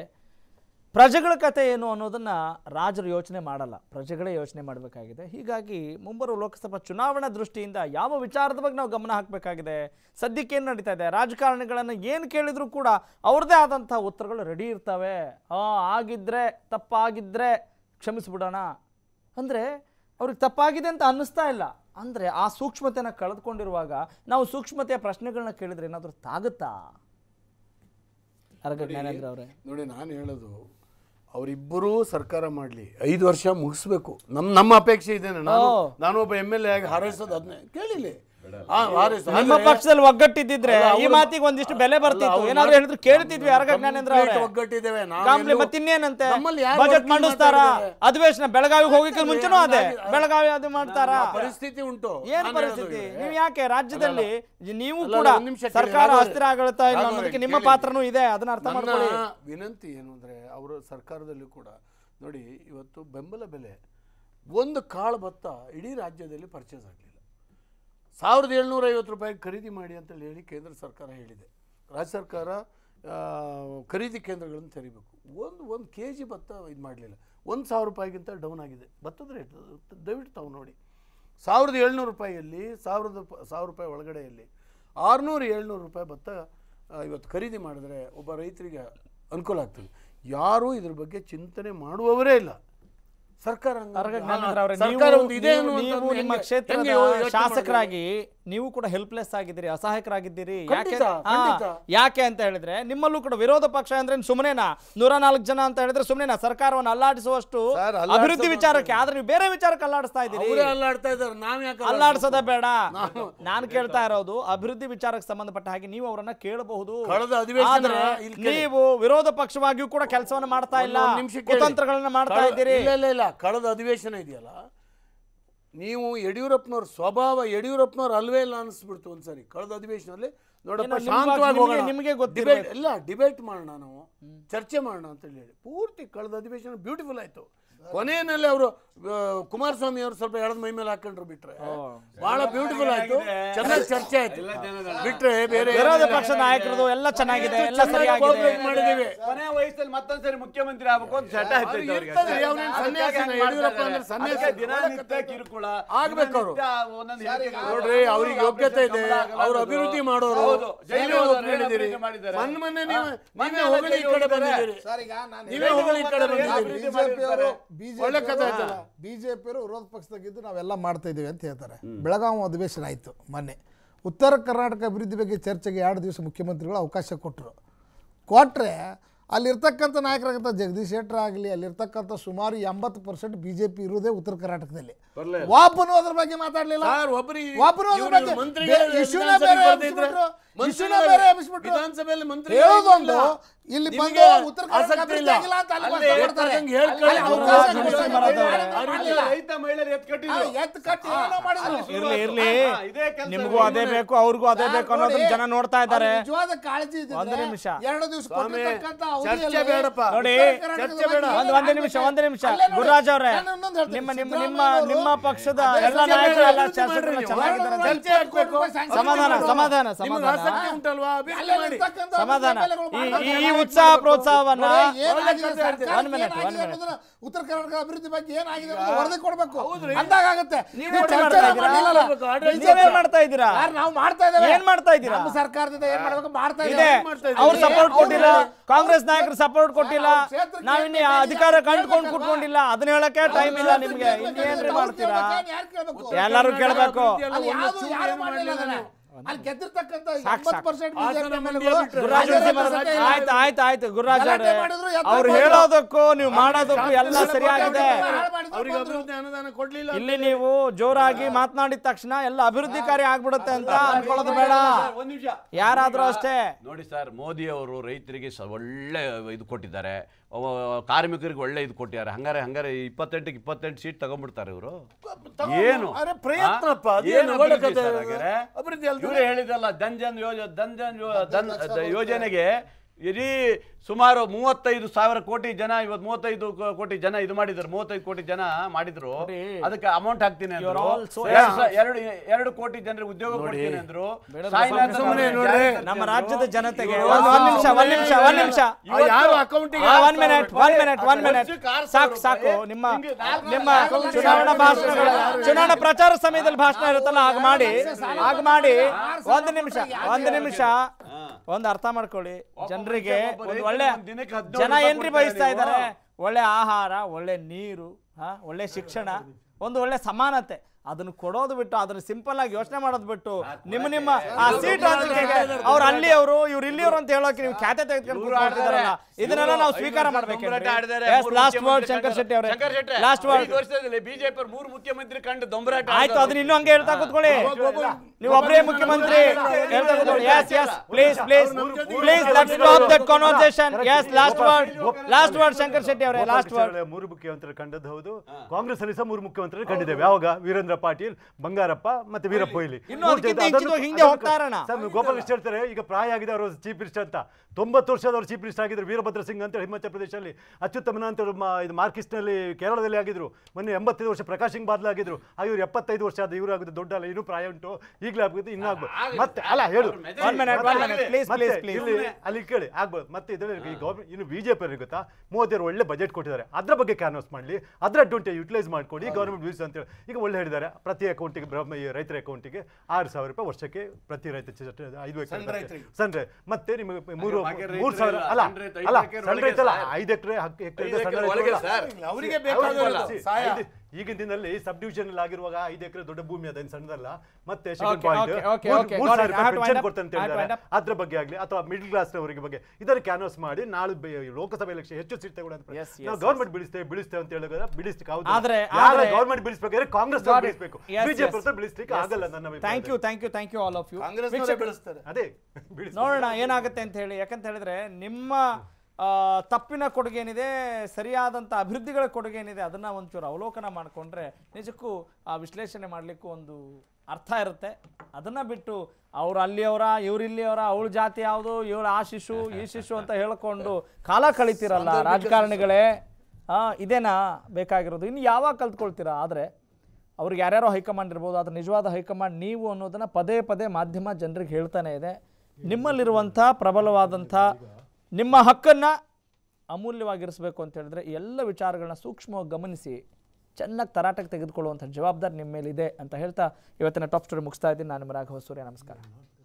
ಪ್ರಜೆಗಳ ಕತೆ ಏನು ಅನ್ನೋದನ್ನು ರಾಜರು ಯೋಚನೆ ಮಾಡಲ್ಲ ಪ್ರಜೆಗಳೇ ಯೋಚನೆ ಮಾಡಬೇಕಾಗಿದೆ ಹೀಗಾಗಿ ಮುಂಬರುವ ಲೋಕಸಭಾ ಚುನಾವಣಾ ದೃಷ್ಟಿಯಿಂದ ಯಾವ ವಿಚಾರದ ಬಗ್ಗೆ ನಾವು ಗಮನ ಹಾಕಬೇಕಾಗಿದೆ ಸದ್ಯಕ್ಕೆ ಏನು ನಡೀತಾ ಇದೆ ರಾಜಕಾರಣಿಗಳನ್ನು ಏನು ಕೇಳಿದರೂ ಕೂಡ ಅವ್ರದ್ದೇ ಆದಂಥ ಉತ್ತರಗಳು ರೆಡಿ ಇರ್ತವೆ ಆಗಿದ್ದರೆ ತಪ್ಪಾಗಿದ್ದರೆ ಕ್ಷಮಿಸ್ಬಿಡೋಣ ಅಂದರೆ ಅವ್ರಿಗೆ ತಪ್ಪಾಗಿದೆ ಅಂತ ಅನ್ನಿಸ್ತಾ ಇಲ್ಲ ಅಂದರೆ ಆ ಸೂಕ್ಷ್ಮತೆನ ಕಳೆದುಕೊಂಡಿರುವಾಗ ನಾವು ಸೂಕ್ಷ್ಮತೆಯ ಪ್ರಶ್ನೆಗಳನ್ನ ಕೇಳಿದ್ರೆ ಏನಾದರೂ ತಾಗುತ್ತಾ ಅವರೇ ನೋಡಿ ನಾನು ಹೇಳೋದು ಅವರಿಬ್ಬರೂ ಸರ್ಕಾರ ಮಾಡಲಿ ಐದು ವರ್ಷ ಮುಗಿಸ್ಬೇಕು ನಮ್ಮ ನಮ್ಮ ಅಪೇಕ್ಷೆ ಇದೆ ನಾನು ನಾನೊಬ್ಬ ಎಮ್ ಎಲ್ ಎ ಆಗಿ ಹಾರೈಸೋದು ಅದನ್ನೇ ಕೇಳಿಲಿ ನಮ್ಮ ಪಕ್ಷದಲ್ಲಿ ಒಗ್ಗಟ್ಟಿದ್ದಿದ್ರೆ ಈ ಮಾತಿಗೆ ಒಂದಿಷ್ಟು ಬೆಲೆ ಬರ್ತಿತ್ತು ಏನಾದ್ರು ಹೇಳಿದ್ರು ಕೇಳ್ತಿದ್ವಿ ಯಾರ ಜ್ಞಾನೇಂದ್ರ ಒಗ್ಗಟ್ಟಿದ್ದೇವೆ ಮತ್ತಿನ್ನೇನಂತೆ ಬಜೆಟ್ ಮಂಡಿಸ್ತಾರ ಅಧಿವೇಶನ ಬೆಳಗಾವಿಗೆ ಹೋಗಿಕ್ಕೆ ಮುಂಚೆನೂ ಅದೇ ಬೆಳಗಾವಿ ಅದು ಮಾಡ್ತಾರ ಪರಿಸ್ಥಿತಿ ಉಂಟು ಏನ್ ಪರಿಸ್ಥಿತಿ ನೀವು ಯಾಕೆ ರಾಜ್ಯದಲ್ಲಿ ನೀವು ಕೂಡ ಸರ್ಕಾರ ಅಸ್ಥಿರ ಇಲ್ಲ ಅನ್ನೋದಕ್ಕೆ ನಿಮ್ಮ ಪಾತ್ರನೂ ಇದೆ ಅದನ್ನ ಅರ್ಥ ಮಾಡ್ಕೊಳ್ಳಿ ವಿನಂತಿ ಏನು ಅಂದ್ರೆ ಅವರು ಸರ್ಕಾರದಲ್ಲಿ ಕೂಡ ನೋಡಿ ಇವತ್ತು ಬೆಂಬಲ ಬೆಲೆ ಒಂದು ಕಾಳು ಭತ್ತ ಇಡೀ ರಾಜ್ಯದಲ್ಲಿ ಪರ್ಚೇಸ್ ಆಗಲಿ ಸಾವಿರದ ಐವತ್ತು ರೂಪಾಯಿಗೆ ಖರೀದಿ ಮಾಡಿ ಅಂತೇಳಿ ಹೇಳಿ ಕೇಂದ್ರ ಸರ್ಕಾರ ಹೇಳಿದೆ ರಾಜ್ಯ ಸರ್ಕಾರ ಖರೀದಿ ಕೇಂದ್ರಗಳನ್ನು ತೆರಿಬೇಕು ಒಂದು ಒಂದು ಕೆ ಜಿ ಭತ್ತ ಇದು ಮಾಡಲಿಲ್ಲ ಒಂದು ಸಾವಿರ ರೂಪಾಯಿಗಿಂತ ಡೌನ್ ಆಗಿದೆ ಭತ್ತದ ರೇಟ್ ದಯವಿಟ್ಟು ತಾವು ನೋಡಿ ಸಾವಿರದ ಏಳ್ನೂರು ರೂಪಾಯಿಯಲ್ಲಿ ಸಾವಿರದ ಸಾವಿರ ರೂಪಾಯಿ ಒಳಗಡೆಯಲ್ಲಿ ಆರುನೂರು ಏಳ್ನೂರು ರೂಪಾಯಿ ಭತ್ತ ಇವತ್ತು ಖರೀದಿ ಮಾಡಿದ್ರೆ ಒಬ್ಬ ರೈತರಿಗೆ ಅನುಕೂಲ ಆಗ್ತದೆ ಯಾರೂ ಇದ್ರ ಬಗ್ಗೆ ಚಿಂತನೆ ಮಾಡುವವರೇ ಇಲ್ಲ ಸರ್ಕಾರ ನಿಮ್ಮ ಕ್ಷೇತ್ರದ ಶಾಸಕರಾಗಿ ನೀವು ಕೂಡ ಹೆಲ್ಪ್ಲೆಸ್ ಆಗಿದ್ದೀರಿ ಅಸಹಾಯಕರಾಗಿದ್ದೀರಿ ಯಾಕೆ ಅಂತ ಹೇಳಿದ್ರೆ ನಿಮ್ಮಲ್ಲೂ ಕೂಡ ವಿರೋಧ ಪಕ್ಷ ಅಂದ್ರೆ ಸುಮ್ಮನೆನಾ ನೂರ ನಾಲ್ಕು ಜನ ಅಂತ ಹೇಳಿದ್ರೆ ಸುಮ್ಮನೆನಾ ಸರ್ಕಾರವನ್ನು ಅಲ್ಲಾಡಿಸುವಷ್ಟು ಅಭಿವೃದ್ಧಿ ವಿಚಾರಕ್ಕೆ ಆದ್ರೆ ನೀವು ಬೇರೆ ವಿಚಾರಕ್ಕೆ ಅಲ್ಲಾಡಿಸ್ತಾ ಇದ್ದೀರಿ ಅಲ್ಲಾಡಿಸೋದ ಬೇಡ ನಾನು ಕೇಳ್ತಾ ಇರೋದು ಅಭಿವೃದ್ಧಿ ವಿಚಾರಕ್ಕೆ ಸಂಬಂಧಪಟ್ಟ ಹಾಗೆ ನೀವು ಅವರನ್ನ ಕೇಳಬಹುದು ನೀವು ವಿರೋಧ ಪಕ್ಷವಾಗಿಯೂ ಕೂಡ ಕೆಲಸವನ್ನು ಮಾಡ್ತಾ ಇಲ್ಲ ಕುತಂತ್ರಗಳನ್ನ ಮಾಡ್ತಾ ಇದ್ದೀರಿ ಇಲ್ಲ ಕಳೆದ ಅಧಿವೇಶನ ಇದೆಯಲ್ಲ ನೀವು ಯಡಿಯೂರಪ್ಪನವ್ರ ಸ್ವಭಾವ ಯಡಿಯೂರಪ್ಪನವ್ರು ಅಲ್ವೇ ಇಲ್ಲ ಅನಿಸ್ಬಿಡ್ತು ಒಂದ್ಸರಿ ಕಳೆದ ಅಧಿವೇಶನಲ್ಲಿ ನೋಡಪ್ಪ ಶಾಂತವಾಗಿ ನಿಮಗೆ ಡಿಬೇಟ್ ಇಲ್ಲ ಡಿಬೇಟ್ ಮಾಡೋಣ ನಾವು ಚರ್ಚೆ ಮಾಡೋಣ ಅಂತ ಹೇಳಿ ಪೂರ್ತಿ ಕಳೆದ ಅಧಿವೇಶನ ಬ್ಯೂಟಿಫುಲ್ ಆಯ್ತು ಕೊನೆಯಲ್ಲಿ ಅವರು ಕುಮಾರಸ್ವಾಮಿ ಅವರು ಸ್ವಲ್ಪ ಎಳದ ಮೈ ಮೇಲೆ ಹಾಕೊಂಡ್ರು ಬಿಟ್ರೆ ಬಹಳ ಬ್ಯೂಟಿಫುಲ್ ಆಯ್ತು ಚೆನ್ನಾಗಿ ಚರ್ಚೆ ಆಯ್ತು ಬಿಟ್ರೆ ಬೇರೆ ವಿರೋಧ ಪಕ್ಷ ನಾಯಕರದು ಎಲ್ಲ ಚೆನ್ನಾಗಿದೆ ಎಲ್ಲ ಸರಿಯಾಗಿದೆ ಮಾಡಿದೀವಿ ಕೊನೆ ವಯಸ್ಸಲ್ಲಿ ಮತ್ತೊಂದ್ಸರಿ ಮುಖ್ಯಮಂತ್ರಿ ಆಗ್ಬೇಕು ಅಂತ ಚಟ ಸನ್ಯಾಸ ಕಿರುಕುಳ ಆಗ್ಬೇಕು ಅವರು ನೋಡ್ರಿ ಅವ್ರಿಗೆ ಯೋಗ್ಯತೆ ಇದೆ ಅವ್ರು ಅಭಿವೃದ್ಧಿ ಮಾಡೋರು ಹೇಳಿದಿರಿ ಮೊನ್ನೆ ಮೊನ್ನೆ ನೀವು ನೀವೇ ಹೋಗಲಿ ಈ ಕಡೆ ಬಂದಿದ್ದೀರಿ ನೀವೇ ಹೋಗಲಿ ಈ ಕಡೆ ಬಂದಿದ್ದೀರಿ ಬಿಜೆಪಿ ವಿರೋಧ ಪಕ್ಷದಾಗಿದ್ದು ನಾವೆಲ್ಲ ಮಾಡ್ತಾ ಇದ್ದೇವೆ ಅಂತ ಹೇಳ್ತಾರೆ ಬೆಳಗಾವಿ ಅಧಿವೇಶನ ಆಯ್ತು ಮೊನ್ನೆ ಉತ್ತರ ಕರ್ನಾಟಕ ಅಭಿವೃದ್ಧಿ ಬಗ್ಗೆ ಚರ್ಚೆಗೆ ಎರಡು ದಿವಸ ಮುಖ್ಯಮಂತ್ರಿಗಳು ಅವಕಾಶ ಕೊಟ್ಟರು ಕೊಟ್ರೆ ಅಲ್ಲಿರ್ತಕ್ಕಂಥ ನಾಯಕರಾಗಂಥ ಜಗದೀಶ್ ಶೆಟ್ಟರ್ ಆಗಲಿ ಅಲ್ಲಿರ್ತಕ್ಕಂಥ ಸುಮಾರು ಎಂಬತ್ತು ಪರ್ಸೆಂಟ್ ಬಿಜೆಪಿ ಇರುವುದೇ ಉತ್ತರ ಕರ್ನಾಟಕದಲ್ಲಿ ವಾಪನು ಅದರ ಬಗ್ಗೆ ಮಾತಾಡಲಿಲ್ಲ ಒಬ್ಬನು ಇಲ್ಲಿ ಬಂದು ಉತ್ತರ ನಿಮಗೂ ಅದೇ ಬೇಕು ಅವ್ರಿಗೂ ಅದೇ ಬೇಕು ಅನ್ನೋದನ್ನ ಜನ ನೋಡ್ತಾ ಇದ್ದಾರೆ ಕಾಳಜಿ ನಿಮಿಷ ಎರಡು ದಿವಸ ನೋಡಿ ಒಂದು ನಿಮಿಷ ಒಂದೇ ನಿಮಿಷ ಗುರುರಾಜ್ ಅವ್ರೆ ನಿಮ್ಮ ನಿಮ್ಮ ನಿಮ್ಮ ನಿಮ್ಮ ಪಕ್ಷದ ಎಲ್ಲ ನಾಯಕರು ಎಲ್ಲ ಚರ್ಚೆ ಸಮಾಧಾನ ಸಮಾಧಾನ ಸಮಾಧಾನ ಸಮಾಧಾನ ಈ ಉತ್ಸಾಹ ಪ್ರೋತ್ಸಾಹವನ್ನ ಉತ್ತರ ಕರ್ನಾಟಕ ಅಭಿವೃದ್ಧಿ ಬಗ್ಗೆ ಏನಾಗಿದೆ ವರದಿ ಕೊಡಬೇಕು ಅಂದಾಗ ಆಗುತ್ತೆ ಮಾಡ್ತಾ ಇದ್ದೀರಾ ನಾವು ಮಾಡ್ತಾ ಇದ್ದೇವೆ ಏನ್ ಮಾಡ್ತಾ ಇದ್ದೀರಾ ನಮ್ಮ ಸರ್ಕಾರದಿಂದ ಏನ್ ಮಾಡಬೇಕು ಮಾಡ್ತಾ ಇದೆ ಅವ್ರು ಸಪೋರ್ಟ್ ಕೊಟ್ಟಿಲ್ಲ ಕಾಂಗ್ರೆಸ್ ನಾಯಕರು ಸಪೋರ್ಟ್ ಕೊಟ್ಟಿಲ್ಲ ನಾವು ಇನ್ನು ಅಧಿಕಾರ ಕಂಡುಕೊಂಡು ಕುಟ್ಕೊಂಡಿಲ್ಲ ಅದನ್ನ ಹೇಳಕ್ಕೆ ಟೈಮ್ ಇಲ್ಲ ನಿಮ್ಗೆ ಇನ್ನೇನ್ರಿ ಮಾಡ್ತೀರಾ ಎಲ್ಲರೂ ಕೇಳಬೇಕು ಅವ್ರು ಹೇಳೋದಕ್ಕೂ ನೀವು ಮಾಡೋದಕ್ಕೂ ಎಲ್ಲ ಸರಿಯಾಗಿದೆ ಇಲ್ಲಿ ನೀವು ಜೋರಾಗಿ ಮಾತನಾಡಿದ ತಕ್ಷಣ ಎಲ್ಲ ಅಭಿವೃದ್ಧಿ ಕಾರ್ಯ ಆಗ್ಬಿಡುತ್ತೆ ಅಂತ ಅನ್ಕೊಳ್ಳೋದು ಬೇಡ ಯಾರಾದ್ರೂ ಅಷ್ಟೇ ನೋಡಿ ಸರ್ ಮೋದಿ ಅವರು ರೈತರಿಗೆ ಒಳ್ಳೆ ಇದು ಕೊಟ್ಟಿದ್ದಾರೆ ಕಾರ್ಮಿಕರಿಗೆ ಒಳ್ಳೆ ಇದು ಕೊಟ್ಟಿದ್ದಾರೆ ಹಂಗಾರೆ ಹಂಗಾರೆ ಇಪ್ಪತ್ತೆಂಟಕ್ಕೆ ಇಪ್ಪತ್ತೆಂಟು ಸೀಟ್ ತಗೊಂಡ್ಬಿಡ್ತಾರೆ ಇವರು ಏನು ಪ್ರಯತ್ನಪ್ಪ ಅಭಿವೃದ್ಧಿ ಇವರು ಹೇಳಿದಲ್ಲ ಧನ್ ಜನ್ ಯೋಜನೆ ಧನ್ ಯೋಜನೆಗೆ ಇಡೀ ಸುಮಾರು ಮೂವತ್ತೈದು ಸಾವಿರ ಕೋಟಿ ಜನ ಇವತ್ತು ಮೂವತ್ತೈದು ಕೋಟಿ ಜನ ಇದು ಮಾಡಿದ್ರು ಮೂವತ್ತೈದು ಕೋಟಿ ಜನ ಮಾಡಿದ್ರು ಅದಕ್ಕೆ ಅಮೌಂಟ್ ಹಾಕ್ತೀನಿ ಅಂದ್ರು ಎರಡು ಎರಡು ಕೋಟಿ ಜನರಿಗೆ ಉದ್ಯೋಗ ಕೊಡ್ತೀನಿ ಅಂದ್ರು ನಮ್ಮ ರಾಜ್ಯದ ಜನತೆಗೆ ಯಾರು ಅಕೌಂಟಿಗೆ one minute one minute one minute ಸಾಕು ಸಾಕು ನಿಮ್ಮ ನಿಮ್ಮ ಚುನಾವಣಾ ಭಾಷಣ ಚುನಾವಣಾ ಪ್ರಚಾರ ಸಮಯದಲ್ಲಿ ಭಾಷಣ ಇರುತ್ತಲ್ಲ ಹಾಗೆ ಮಾಡಿ ಹಾಗೆ ಮಾಡಿ ಒಂದು ನಿಮಿಷ ಒಂದು ನಿಮಿಷ ಒಂದ್ ಅರ್ಥ ಮಾಡ್ಕೊಳ್ಳಿ ಜನರಿಗೆ ಒಳ್ಳೆ ಜನ ಏನ್ರಿ ಬಯಸ್ತಾ ಇದಾರೆ ಒಳ್ಳೆ ಆಹಾರ ಒಳ್ಳೆ ನೀರು ಹಾ ಒಳ್ಳೆ ಶಿಕ್ಷಣ ಒಂದು ಒಳ್ಳೆ ಸಮಾನತೆ ಅದನ್ನು ಕೊಡೋದು ಬಿಟ್ಟು ಅದನ್ನ ಸಿಂಪಲ್ ಆಗಿ ಯೋಚನೆ ಮಾಡೋದು ಬಿಟ್ಟು ನಿಮ್ಮ ನಿಮ್ಮ ಆ ಸೀಟ್ ಅವ್ರು ಅಲ್ಲಿ ಅವರು ಇವ್ರು ಇಲ್ಲಿ ಅಂತ ಹೇಳೋಕೆ ನೀವು ಖ್ಯಾತೆ ತೆಗೆದುಕೊಂಡು ಇದನ್ನೆಲ್ಲ ನಾವು ಸ್ವೀಕಾರ ಮಾಡಬೇಕು ವರ್ಡ್ ಶಂಕರ್ ಶೆಟ್ಟಿ ಅವರೇ ಲಾಸ್ಟ್ ವರ್ಡ್ ಬಿಜೆಪಿ ಮೂರು ಮುಖ್ಯಮಂತ್ರಿ ಕಂಡು ದೊಂಬರಾಟ ಆಯ್ತು ಅದನ್ನ ಇನ್ನೂ ಹಂಗೆ ಹೇಳ್ತಾ ಕೂತ್ಕೊಳ್ಳಿ ನೀವು ಒಬ್ಬರೇ ಮುಖ್ಯಮಂತ್ರಿ yes yes last word last word Shankar Shetty ಅವರೇ ಲಾಸ್ಟ್ ವರ್ಡ್ ಮೂರು ಮುಖ್ಯಮಂತ್ರಿ ಕಂಡದ್ದು ಹೌದು ಕಾಂಗ್ರೆಸ್ ಅಲ್ಲಿ ಸಹ ಮೂರು ಮುಖ್ಯಮಂತ್ರಿ ಕಂಡಿದ್ದೇವೆ ಯಾವಾಗ ವೀರೇಂದ್ರ ಪಾಟೀಲ್ ಬಂಗಾರಪ್ಪ ಮತ್ತೆ ವೀರಪ್ಪ ಕೊಹ್ಲಿ ಗೋಪಾಲಕೃಷ್ಣ ಹೇಳ್ತಾರೆ ಈಗ ಪ್ರಾಯ ಆಗಿದೆ ಅವರು ಚೀಫ್ ಮಿನಿಸ್ಟರ್ ಅಂತ ತೊಂಬತ್ತು ಅವರು ಚೀಫ್ ಮಿನಿಸ್ಟರ್ ಆಗಿದ್ರು ವೀರಭದ್ರ ಸಿಂಗ್ ಅಂತ ಹಿಮಾಚಲ ಪ್ರದೇಶದಲ್ಲಿ ಅತ್ಯುತ್ತಮ ಅಂತ ಇದು ಮಾರ್ಕಿಸ್ಟ್ನಲ್ಲಿ ಕೇರಳದಲ್ಲಿ ಆಗಿದ್ರು ಮೊನ್ನೆ ಎಂಬತ್ತೈದು ವರ್ಷ ಪ್ರಕಾಶ್ ಸಿಂಗ್ ಬಾದ್ಲಾಗಿದ್ರು ಇವ್ರು ಎಪ್ಪತ್ತೈದು ವರ್ಷ ಆದ ಇವರು ಆಗುತ್ತೆ ದೊಡ್ಡ ಅಲ್ಲ ಇನ್ನೂ ಪ್ರಾಯ ಉಂಟು ಈಗಲೇ ಆಗುತ್ತೆ ಇನ್ನೂ ಆಗ್ಬೋದು ಮತ್ತೆ ಅಲ್ಲ ಹೇಳು ಅಲ್ಲಿ ಕೇಳಿ ಆಗ್ಬೋದು ಮತ್ತೆ ಇದರಲ್ಲಿ ಗೌರ್ಮೆಂಟ್ ಇನ್ನು ಬಿಜೆಪಿ ಅವ್ರಿಗೆ ಗೊತ್ತಾ ಮೂವತ್ತೆರಡು ಒಳ್ಳೆ ಬಜೆಟ್ ಕೊಟ್ಟಿದ್ದಾರೆ ಅದ್ರ ಬಗ್ಗೆ ಕ್ಯಾನ್ವಸ್ ಮಾಡಲಿ ಅದ್ರ ಅಡ್ವಾಂಟೇಜ್ ಯುಟಿಲೈಸ್ ಮಾಡ್ಕೊಡಿ ಗೌರ್ಮೆಂಟ್ ಬೀಸ್ ಅಂತ ಹೇಳಿ ಈಗ ಒಳ್ಳೆ ಹೇಳಿದ್ದಾರೆ ಪ್ರತಿ ಅಕೌಂಟಿಗೆ ಬ್ರಹ್ಮ ರೈತರ ಅಕೌಂಟಿಗೆ ಆರು ಸಾವಿರ ರೂಪಾಯಿ ವರ್ಷಕ್ಕೆ ಪ್ರತಿ ರೈತ ಐದು ಎಕರೆ ಸಣ್ಣ ಮತ್ತೆ ನಿಮಗೆ ಮೂರು ಮೂರು ಸಾವಿರ ಅಲ್ಲ ಅಲ್ಲ ಸಣ್ಣ ರೈತಲ್ಲ ಐದು ಎಕರೆ ಹತ್ತು ಎಕರೆ ಈಗಿನ ದಿನದಲ್ಲಿ ಸಬ್ ಡಿವಿಷನ್ ಆಗಿರುವಾಗ ಐದು ಎಕರೆ ದೊಡ್ಡ ಭೂಮಿ ಅದ ಸಣ್ಣದಲ್ಲ ಮತ್ತೆ ಅದ್ರ ಬಗ್ಗೆ ಆಗ್ಲಿ ಅಥವಾ ಮಿಡ್ಲ್ ಕ್ಲಾಸ್ ನವರಿಗೆ ಬಗ್ಗೆ ಇದರ ಕ್ಯಾನ್ವಸ್ ಮಾಡಿ ನಾಳೆ ಲೋಕಸಭೆ ಎಲೆಕ್ಷನ್ ಹೆಚ್ಚು ಸೀಟ್ ತಗೊಳ್ಳೋದು ನಾವು ಗೌರ್ಮೆಂಟ್ ಬಿಡಿಸ್ತೇವೆ ಬಿಡಿಸ್ತೇವೆ ಅಂತ ಹೇಳಿದ್ರೆ ಬಿಡಿಸ್ಲಿಕ್ಕೆ ಆಗುತ್ತೆ ಆದ್ರೆ ಗೌರ್ಮೆಂಟ್ ಬಿಡಿಸಬೇಕಾದ್ರೆ ಕಾಂಗ್ರೆಸ್ ಬಿಡಿಸಬೇಕು ಬಿಜೆಪಿ ಬಿಡಿಸ್ಲಿಕ್ಕೆ ಆಗಲ್ಲ ನನ್ನ thank you thank you thank you all of you Congress ಬಿಡಿಸ್ತಾರೆ ಅದೇ ನೋಡೋಣ ಏನಾಗುತ್ತೆ ಅಂತ ಹೇಳಿ ಯಾಕಂತ ಹೇಳಿದ್ರೆ ನಿಮ್ಮ ತಪ್ಪಿನ ಕೊಡುಗೆ ಏನಿದೆ ಸರಿಯಾದಂಥ ಅಭಿವೃದ್ಧಿಗಳ ಕೊಡುಗೆ ಏನಿದೆ ಅದನ್ನು ಒಂಚೂರು ಅವಲೋಕನ ಮಾಡಿಕೊಂಡ್ರೆ ನಿಜಕ್ಕೂ ಆ ವಿಶ್ಲೇಷಣೆ ಮಾಡಲಿಕ್ಕೂ ಒಂದು ಅರ್ಥ ಇರುತ್ತೆ ಅದನ್ನು ಬಿಟ್ಟು ಅವ್ರು ಅಲ್ಲಿಯವರ ಇವ್ರು ಇಲ್ಲಿಯವರ ಅವಳ ಜಾತಿ ಯಾವುದು ಇವಳು ಆ ಶಿಶು ಈ ಶಿಶು ಅಂತ ಹೇಳಿಕೊಂಡು ಕಾಲ ಕಳಿತೀರಲ್ಲ ರಾಜಕಾರಣಿಗಳೇ ಇದೇನಾ ಬೇಕಾಗಿರೋದು ಇನ್ನು ಯಾವಾಗ ಕಲ್ತ್ಕೊಳ್ತೀರ ಆದರೆ ಅವ್ರಿಗೆ ಯಾರ್ಯಾರೋ ಹೈಕಮಾಂಡ್ ಇರ್ಬೋದು ಅದು ನಿಜವಾದ ಹೈಕಮಾಂಡ್ ನೀವು ಅನ್ನೋದನ್ನು ಪದೇ ಪದೇ ಮಾಧ್ಯಮ ಜನರಿಗೆ ಹೇಳ್ತಾನೆ ಇದೆ ನಿಮ್ಮಲ್ಲಿರುವಂಥ ಪ್ರಬಲವಾದಂಥ ನಿಮ್ಮ ಹಕ್ಕನ್ನು ಅಮೂಲ್ಯವಾಗಿರಿಸಬೇಕು ಅಂತ ಹೇಳಿದ್ರೆ ಎಲ್ಲ ವಿಚಾರಗಳನ್ನ ಸೂಕ್ಷ್ಮವಾಗಿ ಗಮನಿಸಿ ಚೆನ್ನಾಗಿ ತರಾಟಕ್ಕೆ ತೆಗೆದುಕೊಳ್ಳುವಂಥ ಜವಾಬ್ದಾರಿ ನಿಮ್ಮ ಮೇಲಿದೆ ಅಂತ ಹೇಳ್ತಾ ಇವತ್ತಿನ ಟಾಪ್ ಸ್ಟೋರಿ ಮುಗಿಸ್ತಾ ಇದ್ದೀನಿ ನಾನು ರಾಘವ ಸೂರ್ಯ ನಮಸ್ಕಾರ